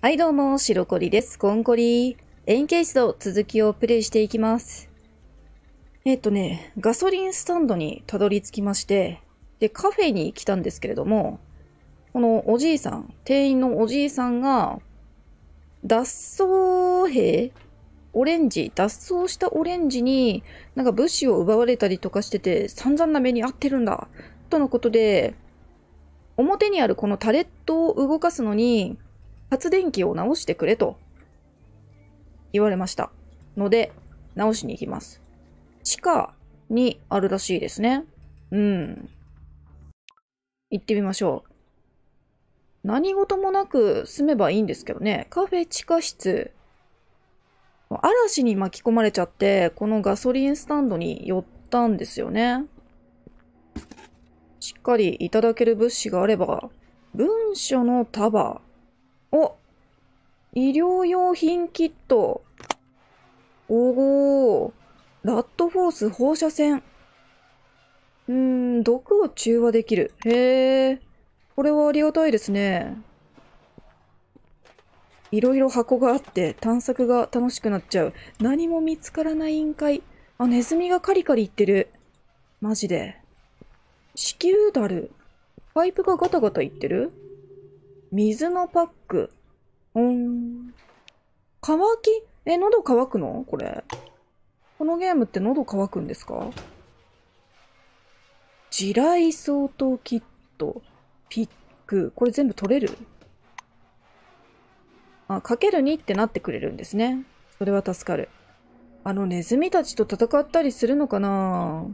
はいどうも、白コリです。コンコリ。エンケイスト続きをプレイしていきます。えっとね、ガソリンスタンドにたどり着きまして、で、カフェに来たんですけれども、このおじいさん、店員のおじいさんが、脱走兵オレンジ、脱走したオレンジに、なんか物資を奪われたりとかしてて、散々な目に遭ってるんだ、とのことで、表にあるこのタレットを動かすのに、発電機を直してくれと言われましたので直しに行きます地下にあるらしいですねうん行ってみましょう何事もなく住めばいいんですけどねカフェ地下室嵐に巻き込まれちゃってこのガソリンスタンドに寄ったんですよねしっかりいただける物資があれば文書の束お医療用品キット。おおラットフォース放射線。うーん、毒を中和できる。へえ。これはありがたいですね。いろいろ箱があって探索が楽しくなっちゃう。何も見つからない委員会。あ、ネズミがカリカリいってる。マジで。子宮だる。パイプがガタガタいってる水のパック。うん。乾きえ、喉乾くのこれ。このゲームって喉乾くんですか地雷相当キット、ピック。これ全部取れるあ、かける2ってなってくれるんですね。それは助かる。あの、ネズミたちと戦ったりするのかな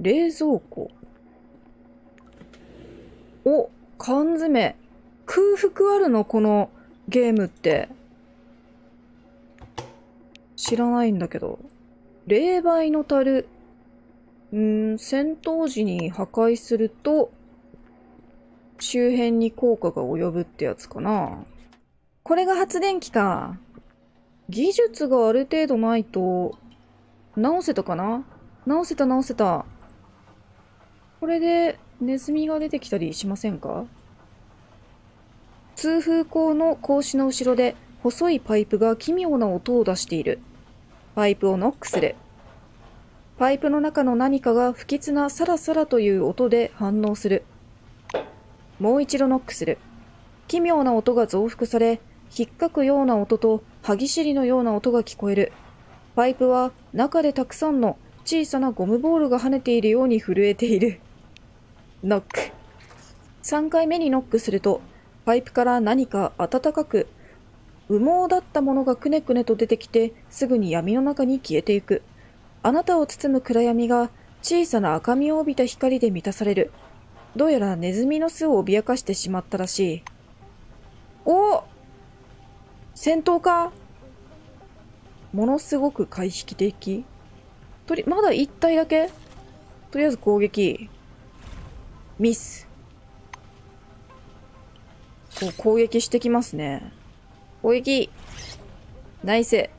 冷蔵庫。お、缶詰。空腹あるのこのゲームって。知らないんだけど。霊媒の樽。うん、戦闘時に破壊すると、周辺に効果が及ぶってやつかな。これが発電機か。技術がある程度ないと、直せたかな直せた直せた。これでネズミが出てきたりしませんか通風口の格子の後ろで細いパイプが奇妙な音を出している。パイプをノックする。パイプの中の何かが不吉なサラサラという音で反応する。もう一度ノックする。奇妙な音が増幅され、ひっかくような音と歯ぎしりのような音が聞こえる。パイプは中でたくさんの小さなゴムボールが跳ねているように震えている。ノック。3回目にノックすると、パイプから何か暖かく、羽毛だったものがくねくねと出てきて、すぐに闇の中に消えていく。あなたを包む暗闇が小さな赤みを帯びた光で満たされる。どうやらネズミの巣を脅かしてしまったらしい。お戦闘かものすごく回避的。とり、まだ1体だけとりあえず攻撃。ミス。こう攻撃してきますね。攻撃ナイス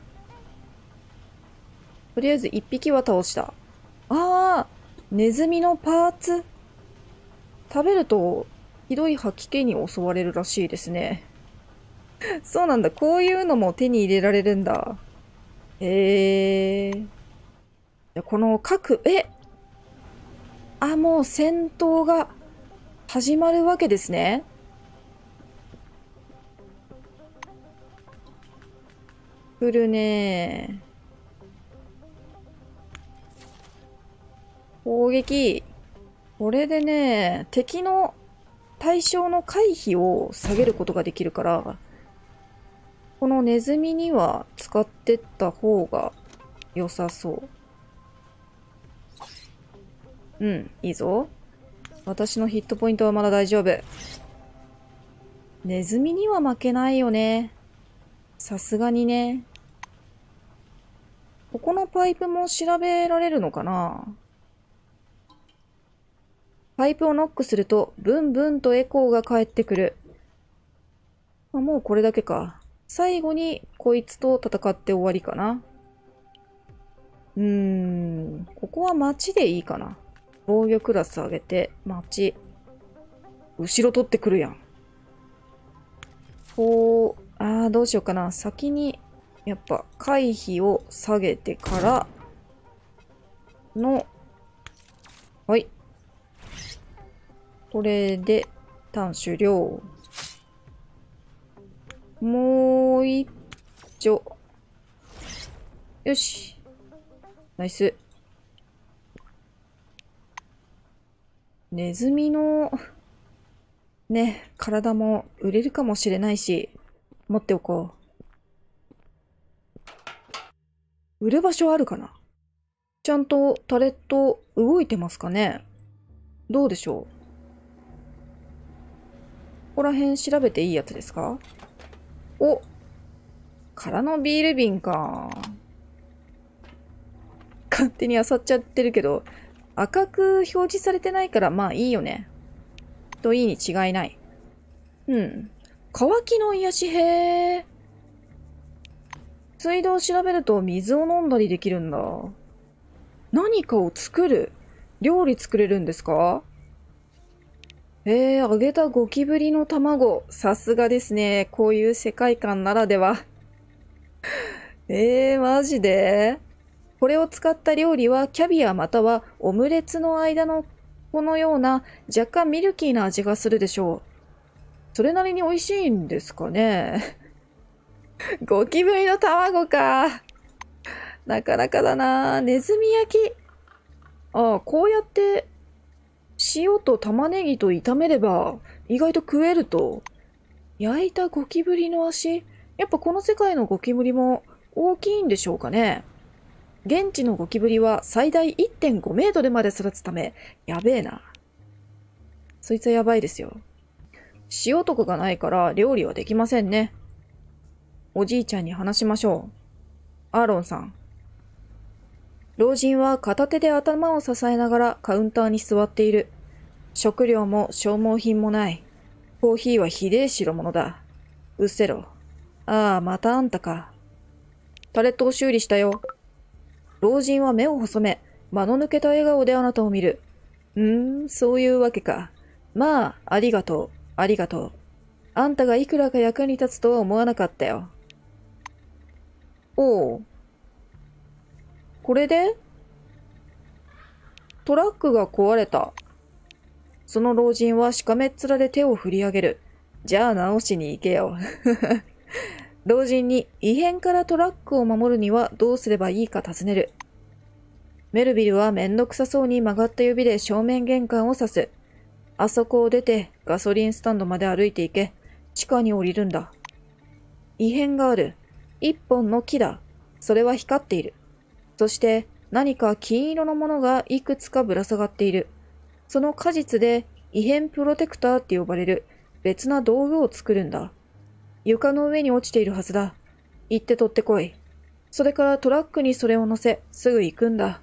とりあえず1匹は倒した。ああネズミのパーツ食べると、ひどい吐き気に襲われるらしいですね。そうなんだ。こういうのも手に入れられるんだ。へえー。この各、えあ、もう戦闘が始まるわけですね。来るね攻撃。これでね、敵の対象の回避を下げることができるから、このネズミには使ってった方が良さそう。うん、いいぞ。私のヒットポイントはまだ大丈夫。ネズミには負けないよね。さすがにね。ここのパイプも調べられるのかなパイプをノックすると、ブンブンとエコーが返ってくる。あ、もうこれだけか。最後にこいつと戦って終わりかな。うーん、ここは町でいいかな。防御クラス上げて、町。後ろ取ってくるやん。こう、ああ、どうしようかな。先にやっぱ回避を下げてからの、はい。これで、ターン終了。もう一丁。よし。ナイス。ネズミの、ね、体も売れるかもしれないし、持っておこう。売る場所あるかなちゃんとタレット動いてますかねどうでしょうここら辺調べていいやつですかお空のビール瓶か。勝手に漁っちゃってるけど、赤く表示されてないからまあいいよね。といいに違いない。うん。乾きの癒し、へー。水道を調べると水を飲んだりできるんだ。何かを作る料理作れるんですかえー、揚げたゴキブリの卵。さすがですね。こういう世界観ならでは。えー、マジでこれを使った料理はキャビアまたはオムレツの間のこのような若干ミルキーな味がするでしょう。それなりに美味しいんですかね ゴキブリの卵か。なかなかだなネズミ焼き。ああ、こうやって、塩と玉ねぎと炒めれば、意外と食えると。焼いたゴキブリの足。やっぱこの世界のゴキブリも大きいんでしょうかね。現地のゴキブリは最大1.5メートルまで育つため、やべえな。そいつはやばいですよ。塩とかがないから料理はできませんね。おじいちゃんに話しましょう。アーロンさん。老人は片手で頭を支えながらカウンターに座っている。食料も消耗品もない。コーヒーはひでえ代物だ。うっせろ。ああ、またあんたか。タレットを修理したよ。老人は目を細め、間の抜けた笑顔であなたを見る。うーん、そういうわけか。まあ、ありがとう、ありがとう。あんたがいくらか役に立つとは思わなかったよ。おお。これでトラックが壊れた。その老人はしかめっ面で手を振り上げる。じゃあ直しに行けよ。老人に異変からトラックを守るにはどうすればいいか尋ねる。メルビルはめんどくさそうに曲がった指で正面玄関を指す。あそこを出てガソリンスタンドまで歩いて行け。地下に降りるんだ。異変がある。一本の木だ。それは光っている。そして何か金色のものがいくつかぶら下がっている。その果実で異変プロテクターって呼ばれる別な道具を作るんだ。床の上に落ちているはずだ。行って取ってこい。それからトラックにそれを乗せ、すぐ行くんだ。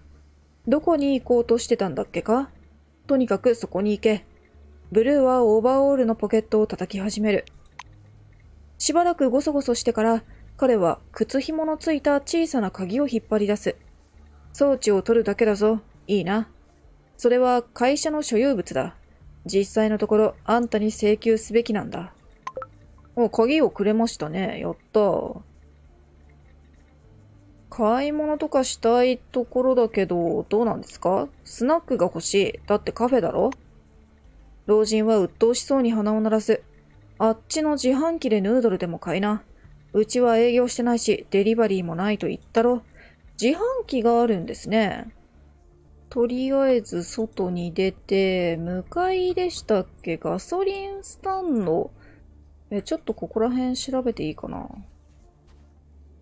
どこに行こうとしてたんだっけかとにかくそこに行け。ブルーはオーバーオールのポケットを叩き始める。しばらくごそごそしてから彼は靴紐のついた小さな鍵を引っ張り出す。装置を取るだけだぞ。いいな。それは会社の所有物だ。実際のところ、あんたに請求すべきなんだ。お、鍵をくれましたね。やった。買い物とかしたいところだけど、どうなんですかスナックが欲しい。だってカフェだろ老人は鬱陶しそうに鼻を鳴らす。あっちの自販機でヌードルでも買いな。うちは営業してないし、デリバリーもないと言ったろ。自販機があるんですね。とりあえず外に出て、向かいでしたっけガソリンスタンド。え、ちょっとここら辺調べていいかな。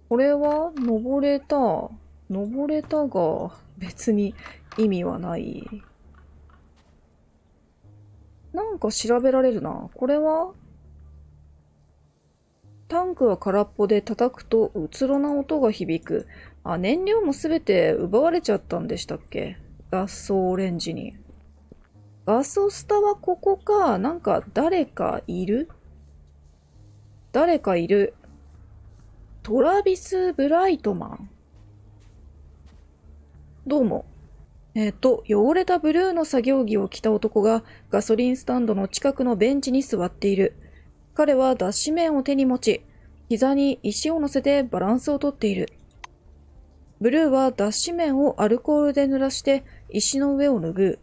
これは登れた。登れたが、別に意味はない。なんか調べられるな。これはタンクは空っぽで叩くとうつろな音が響く。あ、燃料もすべて奪われちゃったんでしたっけガスオレンジに。ガソスタはここか。なんか誰かいる誰かいる。トラビス・ブライトマン。どうも。えっ、ー、と、汚れたブルーの作業着を着た男がガソリンスタンドの近くのベンチに座っている。彼は脱脂面を手に持ち、膝に石を乗せてバランスをとっている。ブルーは脱脂面をアルコールで濡らして石の上を拭う。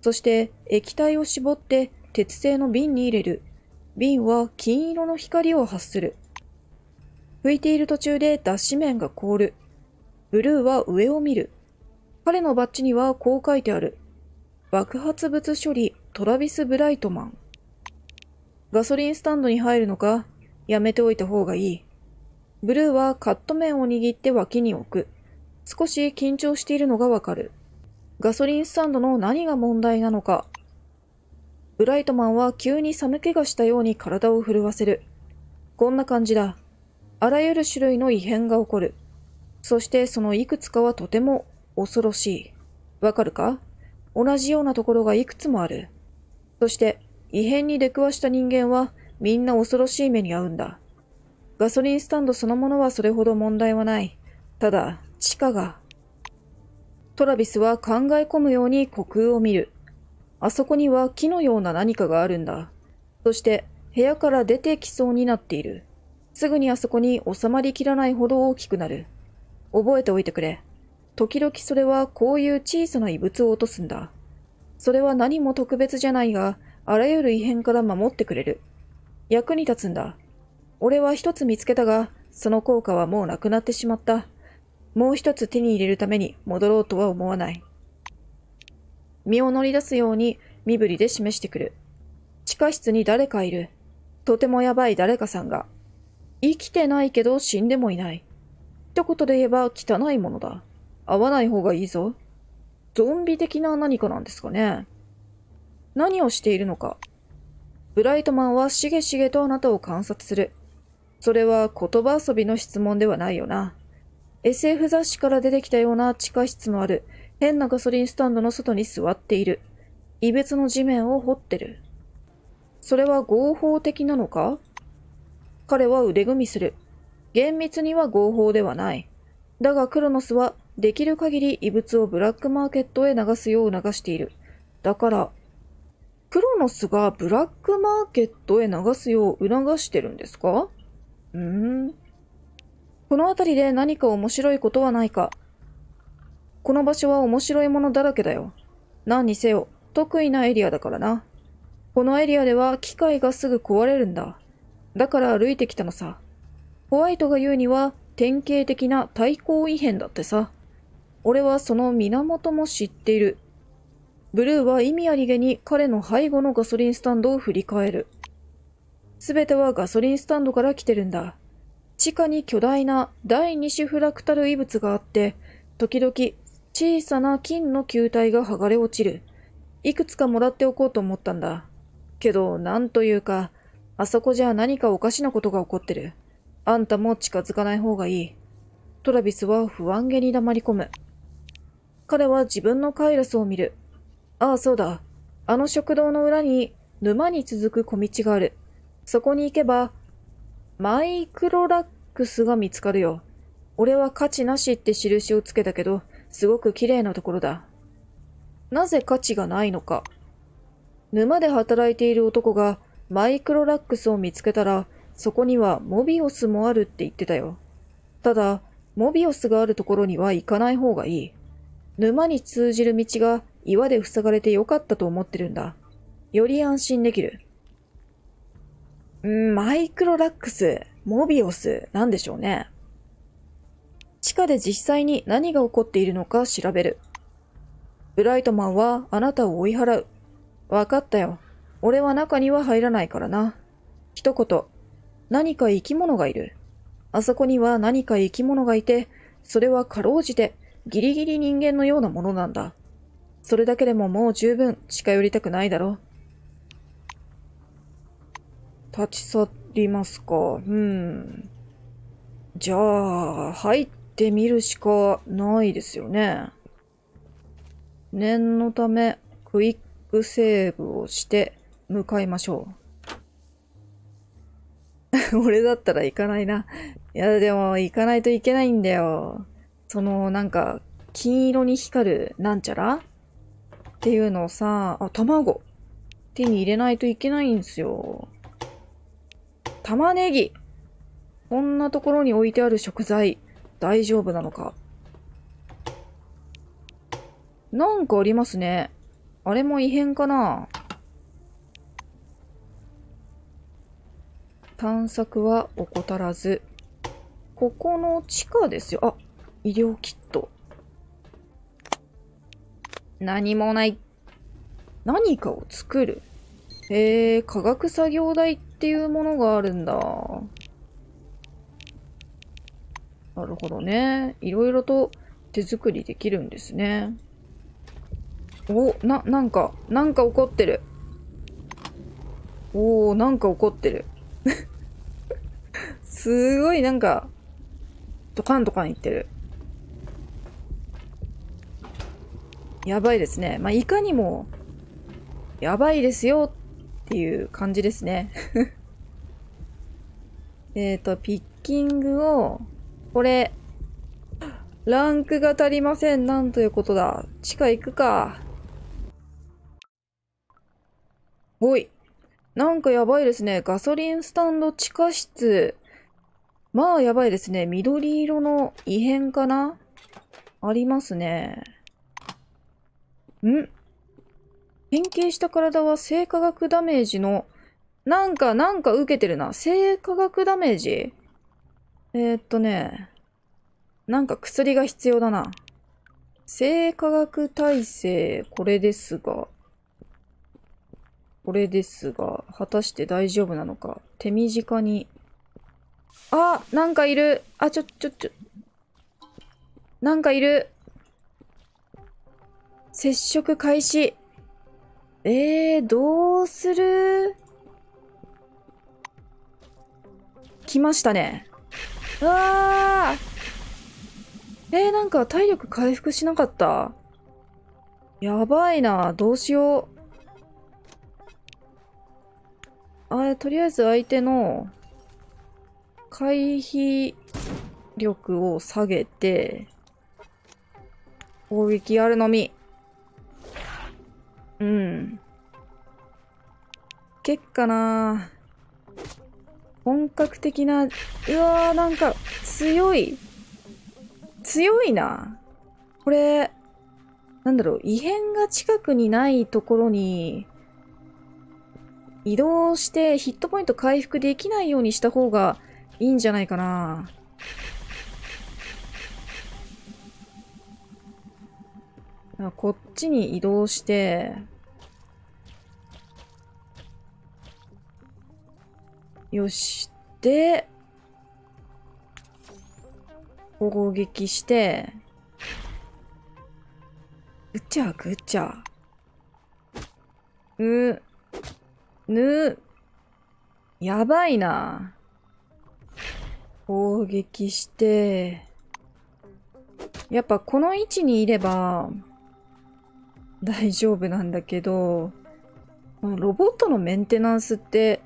そして液体を絞って鉄製の瓶に入れる。瓶は金色の光を発する。拭いている途中で脱脂面が凍る。ブルーは上を見る。彼のバッジにはこう書いてある。爆発物処理トラビス・ブライトマン。ガソリンスタンドに入るのかやめておいた方がいい。ブルーはカット面を握って脇に置く。少し緊張しているのがわかる。ガソリンスタンドの何が問題なのか。ブライトマンは急に寒気がしたように体を震わせる。こんな感じだ。あらゆる種類の異変が起こる。そしてそのいくつかはとても恐ろしい。わかるか同じようなところがいくつもある。そして、異変に出くわした人間はみんな恐ろしい目に遭うんだ。ガソリンスタンドそのものはそれほど問題はない。ただ、地下が。トラビスは考え込むように虚空を見る。あそこには木のような何かがあるんだ。そして、部屋から出てきそうになっている。すぐにあそこに収まりきらないほど大きくなる。覚えておいてくれ。時々それはこういう小さな異物を落とすんだ。それは何も特別じゃないが、あらゆる異変から守ってくれる。役に立つんだ。俺は一つ見つけたが、その効果はもうなくなってしまった。もう一つ手に入れるために戻ろうとは思わない。身を乗り出すように身振りで示してくる。地下室に誰かいる。とてもやばい誰かさんが。生きてないけど死んでもいない。一言で言えば汚いものだ。会わない方がいいぞ。ゾンビ的な何かなんですかね。何をしているのか。ブライトマンはしげしげとあなたを観察する。それは言葉遊びの質問ではないよな。SF 雑誌から出てきたような地下室のある変なガソリンスタンドの外に座っている。異別の地面を掘ってる。それは合法的なのか彼は腕組みする。厳密には合法ではない。だがクロノスはできる限り異物をブラックマーケットへ流すよう促している。だから、クロノスがブラックマーケットへ流すよう促してるんですかうーん。この辺りで何か面白いことはないか。この場所は面白いものだらけだよ。何にせよ、得意なエリアだからな。このエリアでは機械がすぐ壊れるんだ。だから歩いてきたのさ。ホワイトが言うには典型的な対抗異変だってさ。俺はその源も知っている。ブルーは意味ありげに彼の背後のガソリンスタンドを振り返る。すべてはガソリンスタンドから来てるんだ。地下に巨大な第二種フラクタル異物があって、時々小さな金の球体が剥がれ落ちる。いくつかもらっておこうと思ったんだ。けど、なんというか、あそこじゃ何かおかしなことが起こってる。あんたも近づかない方がいい。トラビスは不安げに黙り込む。彼は自分のカイラスを見る。ああ、そうだ。あの食堂の裏に沼に続く小道がある。そこに行けば、マイクロラックスが見つかるよ。俺は価値なしって印をつけたけど、すごく綺麗なところだ。なぜ価値がないのか。沼で働いている男がマイクロラックスを見つけたら、そこにはモビオスもあるって言ってたよ。ただ、モビオスがあるところには行かない方がいい。沼に通じる道が岩で塞がれてよかったと思ってるんだ。より安心できる。んマイクロラックス、モビオス、なんでしょうね。地下で実際に何が起こっているのか調べる。ブライトマンはあなたを追い払う。わかったよ。俺は中には入らないからな。一言。何か生き物がいる。あそこには何か生き物がいて、それはかろうじてギリギリ人間のようなものなんだ。それだけでももう十分近寄りたくないだろう。立ち去りますか。うん。じゃあ、入ってみるしかないですよね。念のため、クイックセーブをして向かいましょう。俺だったら行かないな。いや、でも行かないといけないんだよ。その、なんか、金色に光るなんちゃらっていうのをさ、あ、卵。手に入れないといけないんですよ。玉ねぎ。こんなところに置いてある食材、大丈夫なのか。なんかありますね。あれも異変かな探索は怠らず。ここの地下ですよ。あ、医療キッ何もない。何かを作る。へえ、科学作業台っていうものがあるんだ。なるほどね。いろいろと手作りできるんですね。お、な、なんか、なんか怒ってる。おー、なんか怒ってる。すごいなんか、ドカンドカンいってる。やばいですね。まあ、いかにも、やばいですよっていう感じですね。えっと、ピッキングを、これ、ランクが足りません。なんということだ。地下行くか。おい。なんかやばいですね。ガソリンスタンド地下室。まあやばいですね。緑色の異変かなありますね。ん変形した体は生化学ダメージの、なんか、なんか受けてるな。生化学ダメージえー、っとね、なんか薬が必要だな。生化学耐性、これですが、これですが、果たして大丈夫なのか。手短に。あなんかいるあ、ちょ、ちょ、ちょ。なんかいる接触開始。えー、どうする来ましたね。うわーえー、なんか体力回復しなかったやばいな。どうしよう。あとりあえず相手の回避力を下げて、攻撃あるのみ。うん。結果な本格的な、うわーなんか強い。強いな。これ、なんだろう、異変が近くにないところに、移動してヒットポイント回復できないようにした方がいいんじゃないかな。こっちに移動して、よし、で、攻撃して、ぐちゃぐちゃ。う、ぬ、やばいな。攻撃して、やっぱこの位置にいれば、大丈夫なんだけど、ロボットのメンテナンスって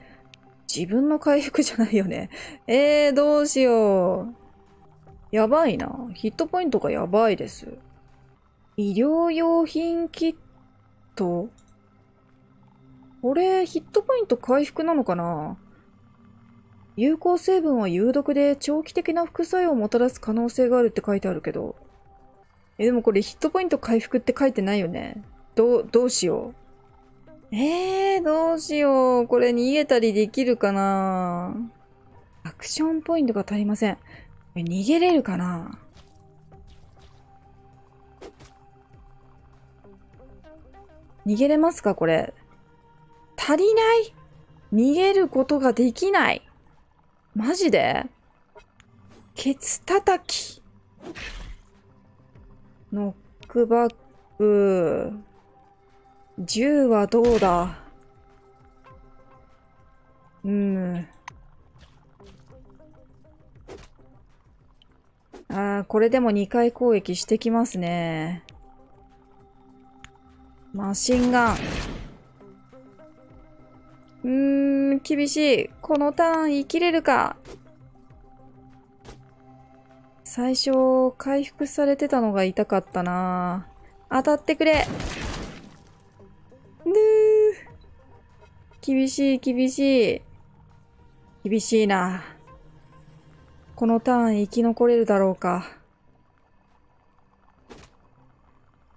自分の回復じゃないよね。えー、どうしよう。やばいな。ヒットポイントがやばいです。医療用品キットこれ、ヒットポイント回復なのかな有効成分は有毒で長期的な副作用をもたらす可能性があるって書いてあるけど。え、でもこれヒットポイント回復って書いてないよね。どう、どうしよう。えー、どうしよう。これ逃げたりできるかなアクションポイントが足りません。逃げれるかな逃げれますかこれ。足りない逃げることができないマジでケツ叩き。ノックバック。銃はどうだうん。ああ、これでも2回攻撃してきますね。マシンガン。うーん、厳しい。このターン生きれるか最初、回復されてたのが痛かったな当たってくれぬー厳しい、厳しい。厳しいな。このターン生き残れるだろうか。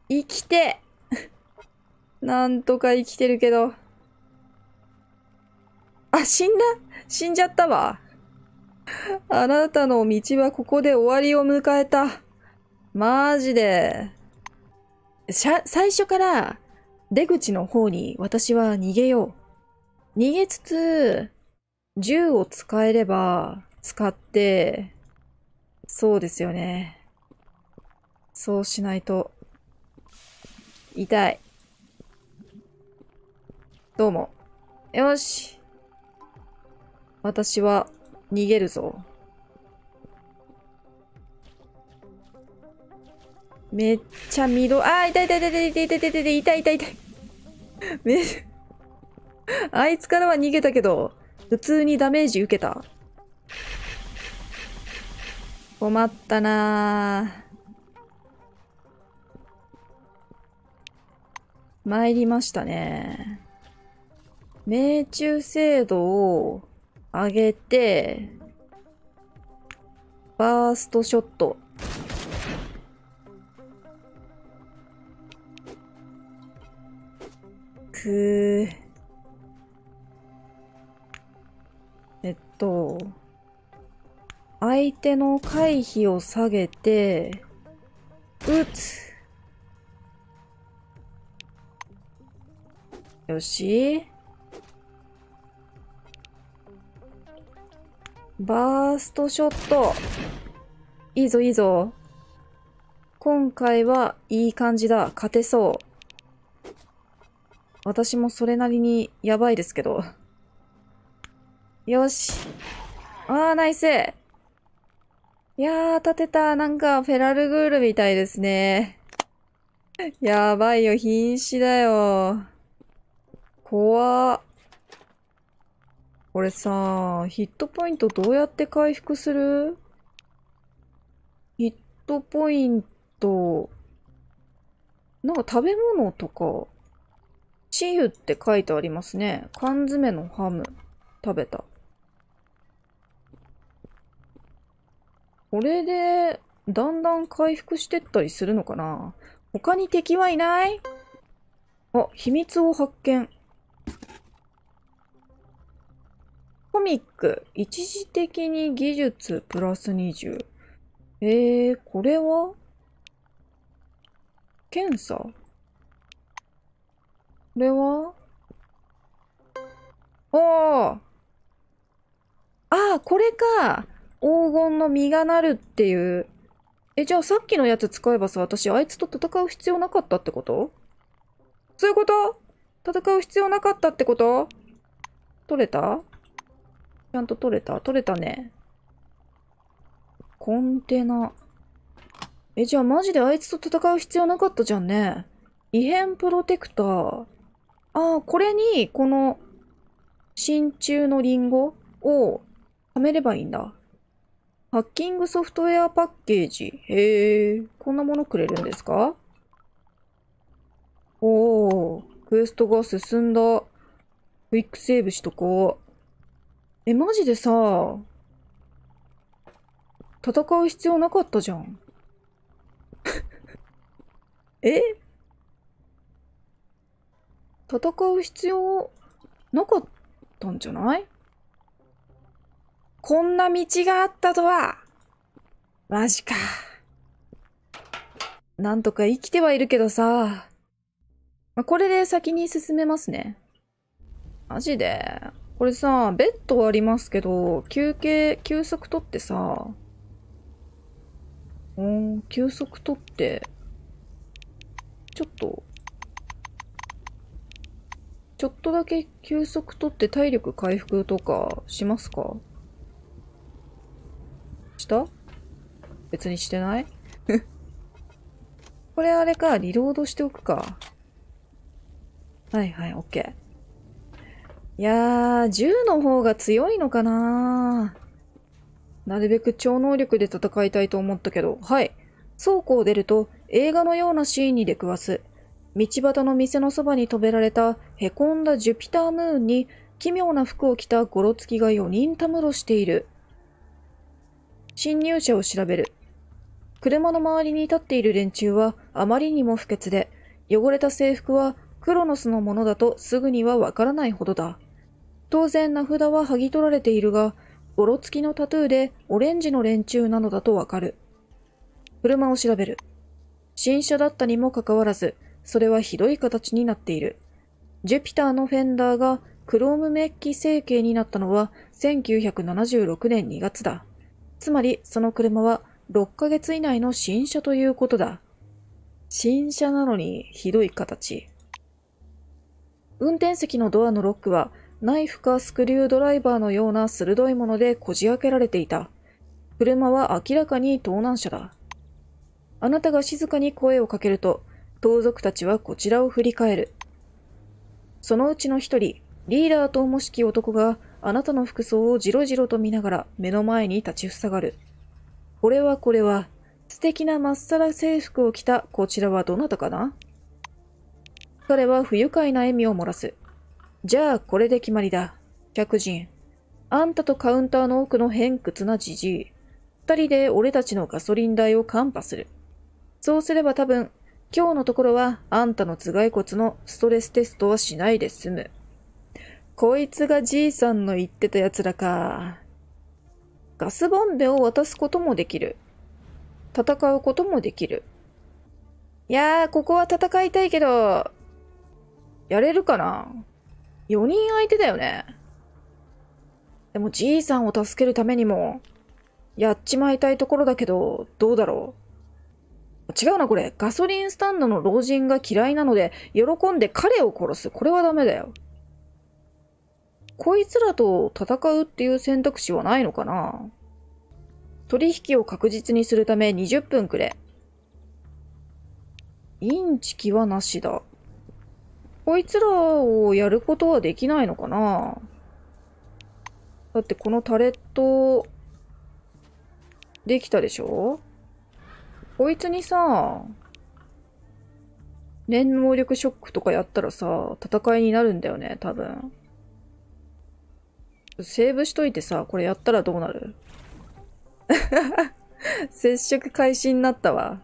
生きて なんとか生きてるけど。あ、死んだ死んじゃったわ。あなたの道はここで終わりを迎えた。マジで。最初から出口の方に私は逃げよう。逃げつつ、銃を使えれば使って、そうですよね。そうしないと、痛い。どうも。よし。私は逃げるぞ。めっちゃ緑、あ痛い痛い痛い痛い痛い痛い痛い痛い痛い痛い。めあいつからは逃げたけど、普通にダメージ受けた。困ったな参りましたね。命中精度を上げて、バーストショット。くえっと、相手の回避を下げて、撃つ。よし。バーストショット。いいぞ、いいぞ。今回はいい感じだ。勝てそう。私もそれなりにやばいですけど。よし。あー、ナイス。いやー、立てた。なんか、フェラルグールみたいですね。やばいよ、瀕死だよ。怖っ。これさ、ヒットポイントどうやって回復するヒットポイント、なんか食べ物とか、チユって書いてありますね。缶詰のハム、食べた。これで、だんだん回復してったりするのかな他に敵はいないあ、秘密を発見。コミック、一時的に技術プラス20。えー、これは検査これはあああ、これか黄金の実がなるっていう。え、じゃあさっきのやつ使えばさ、私あいつと戦う必要なかったってことそういうこと戦う必要なかったってこと取れたちゃんと取れた取れたね。コンテナ。え、じゃあマジであいつと戦う必要なかったじゃんね。異変プロテクター。ああ、これに、この、真鍮のリンゴをはめればいいんだ。ハッキングソフトウェアパッケージ。へえ、こんなものくれるんですかおー、クエストが進んだ。クイックセーブしとこう。え、マジでさ、戦う必要なかったじゃん。え戦う必要なかったんじゃないこんな道があったとは。マジか。なんとか生きてはいるけどさ。まこれで先に進めますね。マジで。これさ、ベッドありますけど、休憩、休息取ってさ、うん、休息取って、ちょっと、ちょっとだけ休息取って体力回復とかしますかした別にしてない これあれか、リロードしておくか。はいはい、オッケー。いやー、銃の方が強いのかななるべく超能力で戦いたいと思ったけど、はい。倉庫を出ると映画のようなシーンに出くわす。道端の店のそばに飛べられた凹んだジュピタームーンに奇妙な服を着たゴロツキが4人たむろしている。侵入者を調べる。車の周りに立っている連中はあまりにも不潔で、汚れた制服はクロノスのものだとすぐにはわからないほどだ。当然名札は剥ぎ取られているが、おろつきのタトゥーでオレンジの連中なのだとわかる。車を調べる。新車だったにもかかわらず、それはひどい形になっている。ジュピターのフェンダーがクロームメッキ成形になったのは1976年2月だ。つまりその車は6ヶ月以内の新車ということだ。新車なのにひどい形。運転席のドアのロックはナイフかスクリュードライバーのような鋭いものでこじ開けられていた。車は明らかに盗難車だ。あなたが静かに声をかけると、盗賊たちはこちらを振り返る。そのうちの一人、リーダーともしき男があなたの服装をじろじろと見ながら目の前に立ちふさがる。これはこれは、素敵なまっさら制服を着たこちらはどなたかな彼は不愉快な笑みを漏らす。じゃあ、これで決まりだ。客人。あんたとカウンターの奥の偏屈なじじい。二人で俺たちのガソリン代をカンパする。そうすれば多分、今日のところはあんたの頭蓋骨のストレステストはしないで済む。こいつがじいさんの言ってた奴らか。ガスボンベを渡すこともできる。戦うこともできる。いやー、ここは戦いたいけど、やれるかな4人相手だよね。でもじいさんを助けるためにも、やっちまいたいところだけど、どうだろう。違うな、これ。ガソリンスタンドの老人が嫌いなので、喜んで彼を殺す。これはダメだよ。こいつらと戦うっていう選択肢はないのかな取引を確実にするため20分くれ。インチキはなしだ。こいつらをやることはできないのかなだってこのタレット、できたでしょこいつにさ、念能力ショックとかやったらさ、戦いになるんだよね、多分。セーブしといてさ、これやったらどうなる 接触開始になったわ。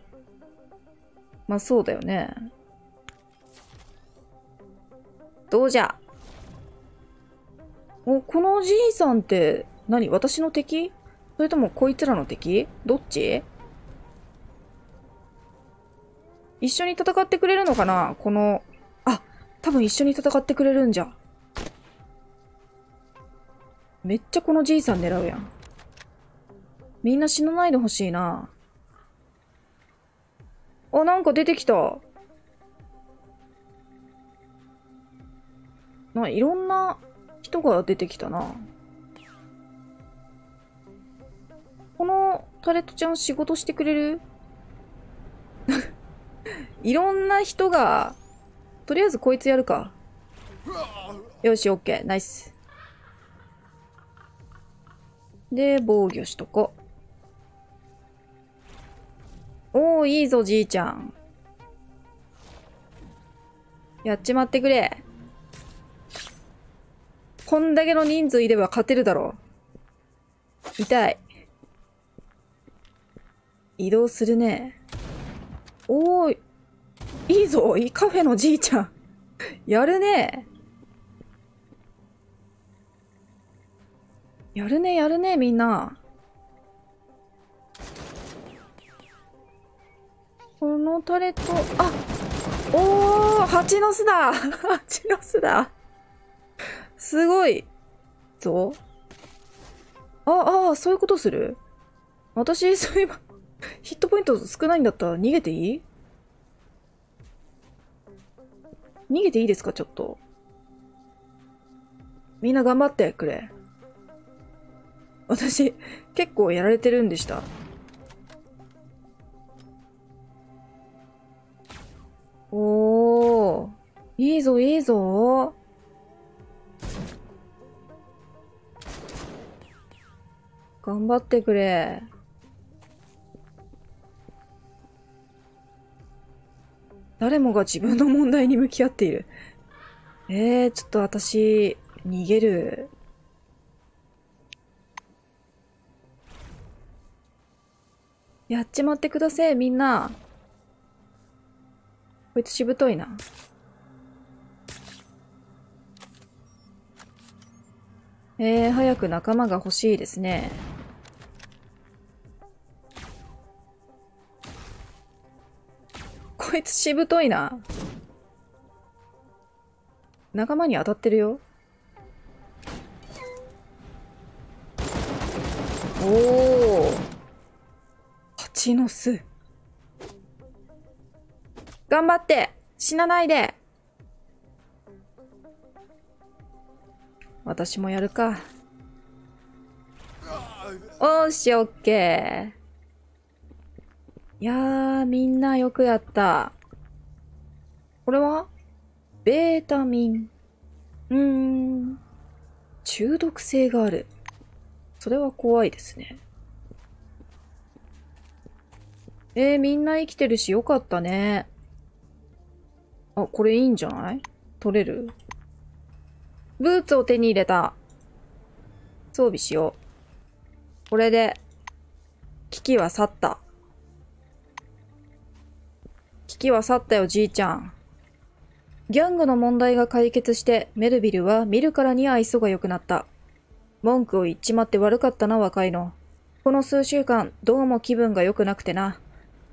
まあそうだよね。どうじゃお、このおじいさんって何、私の敵それともこいつらの敵どっち一緒に戦ってくれるのかなこの、あ、多分一緒に戦ってくれるんじゃ。めっちゃこのじいさん狙うやん。みんな死なないでほしいな。あ、なんか出てきた。まあ、いろんな人が出てきたな。このタレットちゃん仕事してくれる いろんな人が、とりあえずこいつやるか。よし、オッケー、ナイス。で、防御しとこ。おー、いいぞ、じいちゃん。やっちまってくれ。こんだけの人数いれば勝てるだろう。痛い。移動するね。おーい。いぞ、いいカフェのじいちゃん。やるね。やるね、やるね、みんな。このタレット、あおー蜂の巣だ 蜂の巣だすごいぞ。あ、あ、そういうことする私、そういえばヒットポイント少ないんだったら逃げていい逃げていいですかちょっと。みんな頑張ってくれ。私、結構やられてるんでした。おー。いいぞ、いいぞ。頑張ってくれ。誰もが自分の問題に向き合っている。えー、ちょっと私、逃げる。やっちまってください、みんな。こいつしぶといな。えー、早く仲間が欲しいですね。こいつしぶといな。仲間に当たってるよ。おお。蜂の巣。頑張って死なないで私もやるか。おーし、オッケー。いやー、みんなよくやった。これはベータミン。うーん。中毒性がある。それは怖いですね。えー、みんな生きてるしよかったね。あ、これいいんじゃない取れるブーツを手に入れた。装備しよう。これで、危機は去った。危機は去ったよ、じいちゃん。ギャングの問題が解決して、メルビルは見るからに愛想が良くなった。文句を言っちまって悪かったな、若いの。この数週間、どうも気分が良くなくてな。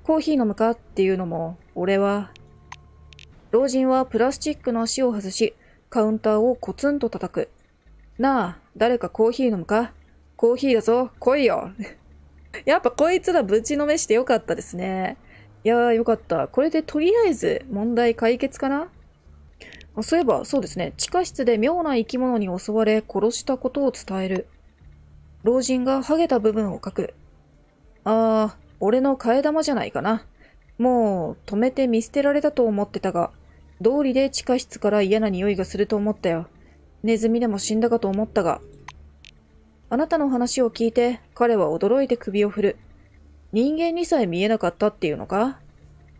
コーヒー飲むかっていうのも、俺は。老人はプラスチックの足を外し、カウンターをコツンと叩く。なあ、誰かコーヒー飲むかコーヒーだぞ、来いよ やっぱこいつらぶちのめしてよかったですね。いやーよかった。これでとりあえず問題解決かなそういえば、そうですね。地下室で妙な生き物に襲われ殺したことを伝える。老人がハゲた部分を書く。あー、俺の替え玉じゃないかな。もう、止めて見捨てられたと思ってたが、道理で地下室から嫌な匂いがすると思ったよ。ネズミでも死んだかと思ったが。あなたの話を聞いて彼は驚いて首を振る。人間にさえ見えなかったっていうのか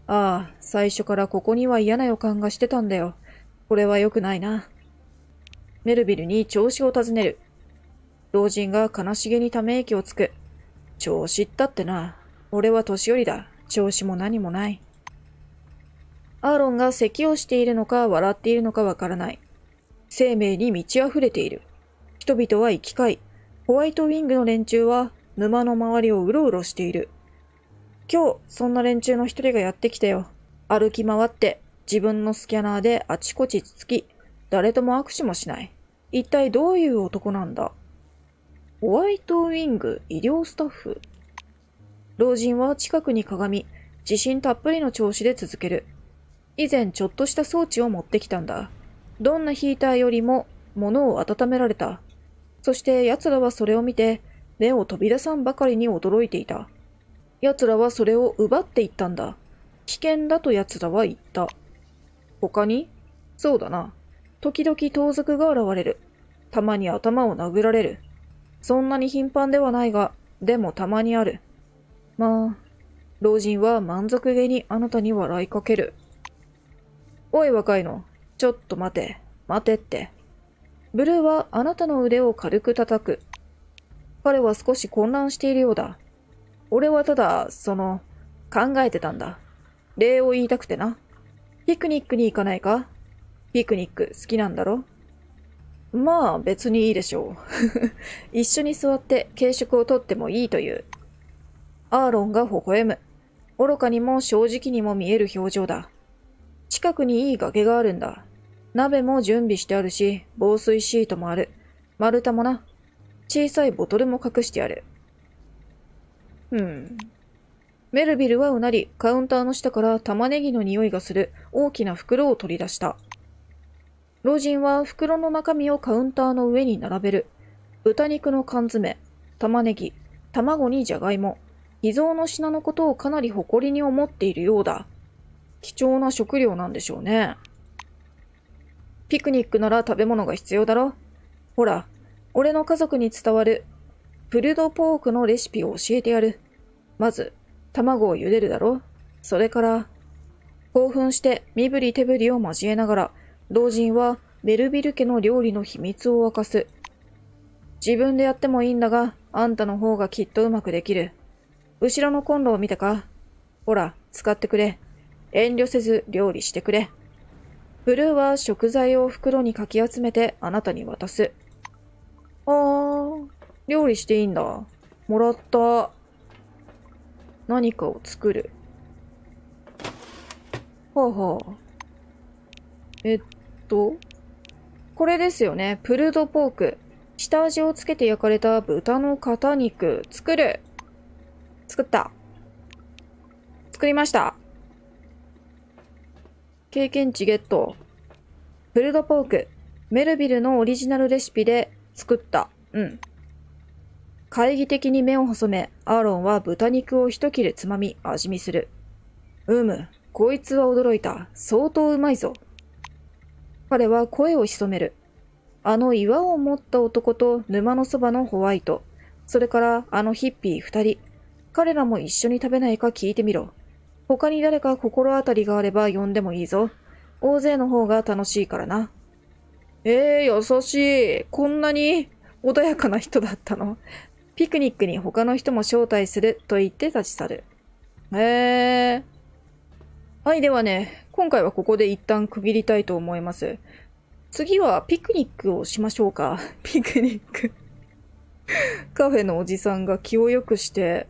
ああ、最初からここには嫌な予感がしてたんだよ。これは良くないな。メルビルに調子を尋ねる。老人が悲しげにため息をつく。調子ったってな。俺は年寄りだ。調子も何もない。アーロンが咳をしているのか笑っているのかわからない。生命に満ち溢れている。人々は生き返い、ホワイトウィングの連中は沼の周りをうろうろしている。今日、そんな連中の一人がやってきたよ。歩き回って、自分のスキャナーであちこちつつき、誰とも握手もしない。一体どういう男なんだホワイトウィング医療スタッフ。老人は近くに鏡、自信たっぷりの調子で続ける。以前ちょっとした装置を持ってきたんだ。どんなヒーターよりも物を温められた。そして奴らはそれを見て、目を飛び出さんばかりに驚いていた。奴らはそれを奪っていったんだ。危険だと奴らは言った。他にそうだな。時々盗賊が現れる。たまに頭を殴られる。そんなに頻繁ではないが、でもたまにある。まあ、老人は満足げにあなたに笑いかける。おい若いの。ちょっと待て。待てって。ブルーはあなたの腕を軽く叩く。彼は少し混乱しているようだ。俺はただ、その、考えてたんだ。礼を言いたくてな。ピクニックに行かないかピクニック好きなんだろまあ別にいいでしょう。一緒に座って軽食をとってもいいという。アーロンが微笑む。愚かにも正直にも見える表情だ。近くにいい崖があるんだ。鍋も準備してあるし、防水シートもある。丸太もな。小さいボトルも隠してある。うん。メルビルはうなり、カウンターの下から玉ねぎの匂いがする大きな袋を取り出した。老人は袋の中身をカウンターの上に並べる。豚肉の缶詰、玉ねぎ、卵にじゃがいも、偽造の品のことをかなり誇りに思っているようだ。貴重な食料なんでしょうね。ピクニックなら食べ物が必要だろほら、俺の家族に伝わる、プルドポークのレシピを教えてやる。まず、卵を茹でるだろそれから、興奮して身振り手振りを交えながら、老人はメルビル家の料理の秘密を明かす。自分でやってもいいんだが、あんたの方がきっとうまくできる。後ろのコンロを見たかほら、使ってくれ。遠慮せず料理してくれ。ブルーは食材を袋にかき集めてあなたに渡す。あー、料理していいんだ。もらった。何かを作る。はあはあ。えっと、これですよね。プルドポーク。下味をつけて焼かれた豚の肩肉。作る。作った。作りました。経験値ゲット。プルドポーク。メルビルのオリジナルレシピで作った。うん。懐疑的に目を細め、アーロンは豚肉を一切れつまみ、味見する。うむ、こいつは驚いた。相当うまいぞ。彼は声を潜める。あの岩を持った男と沼のそばのホワイト、それからあのヒッピー二人。彼らも一緒に食べないか聞いてみろ。他に誰か心当たりがあれば呼んでもいいぞ。大勢の方が楽しいからな。ええー、優しい。こんなに穏やかな人だったの。ピクニックに他の人も招待すると言って立ち去る。へえ。はい、ではね、今回はここで一旦区切りたいと思います。次はピクニックをしましょうか。ピクニックカフェのおじさんが気を良くして、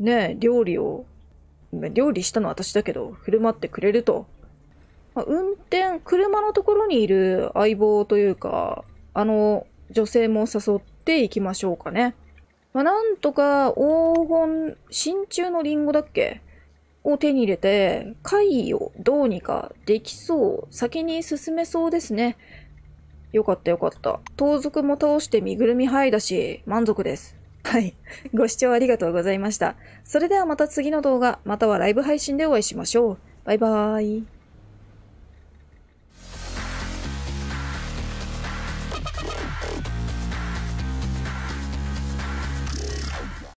ね、料理を料理したのは私だけど、振る舞ってくれると。まあ、運転、車のところにいる相棒というか、あの女性も誘っていきましょうかね。まあ、なんとか黄金、真鍮のリンゴだっけを手に入れて、会をどうにかできそう、先に進めそうですね。よかったよかった。盗賊も倒して身ぐるみ剥いだし、満足です。はい。ご視聴ありがとうございました。それではまた次の動画、またはライブ配信でお会いしましょう。バイバーイ。